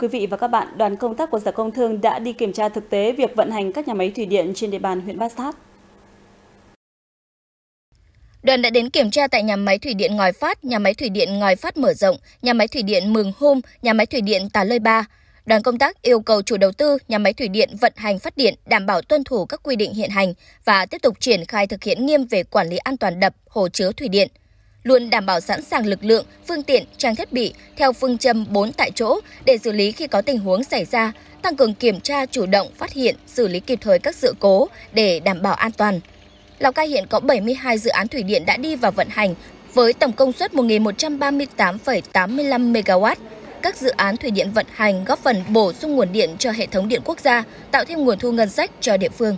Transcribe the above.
Thưa quý vị và các bạn, đoàn công tác của Sở Công Thương đã đi kiểm tra thực tế việc vận hành các nhà máy thủy điện trên địa bàn huyện Bát Sát. Đoàn đã đến kiểm tra tại nhà máy thủy điện Ngòi Phát, nhà máy thủy điện Ngòi Phát mở rộng, nhà máy thủy điện Mường Hôm, nhà máy thủy điện Tà Lơi Ba. Đoàn công tác yêu cầu chủ đầu tư nhà máy thủy điện vận hành phát điện đảm bảo tuân thủ các quy định hiện hành và tiếp tục triển khai thực hiện nghiêm về quản lý an toàn đập, hồ chứa thủy điện – luôn đảm bảo sẵn sàng lực lượng, phương tiện, trang thiết bị theo phương châm 4 tại chỗ để xử lý khi có tình huống xảy ra, tăng cường kiểm tra chủ động phát hiện, xử lý kịp thời các sự cố để đảm bảo an toàn. Lào Cai hiện có 72 dự án thủy điện đã đi vào vận hành với tổng công suất 1.138,85 MW. Các dự án thủy điện vận hành góp phần bổ sung nguồn điện cho hệ thống điện quốc gia, tạo thêm nguồn thu ngân sách cho địa phương.